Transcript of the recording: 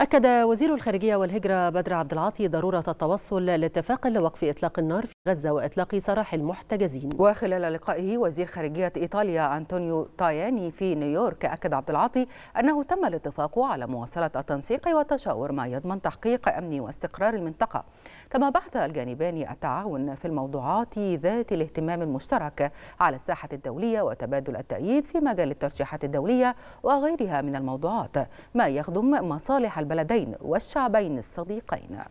أكد وزير الخارجية والهجرة بدر عبد العاطي ضرورة التوصل لاتفاق لوقف إطلاق النار في غزة وإطلاق سراح المحتجزين وخلال لقائه وزير خارجية إيطاليا أنطونيو تاياني في نيويورك أكد عبد العاطي أنه تم الاتفاق على مواصلة التنسيق والتشاور ما يضمن تحقيق أمن واستقرار المنطقة كما بحث الجانبان التعاون في الموضوعات ذات الاهتمام المشترك على الساحة الدولية وتبادل التأييد في مجال الترشيحات الدولية وغيرها من الموضوعات ما يخدم مصالح البلدين والشعبين الصديقين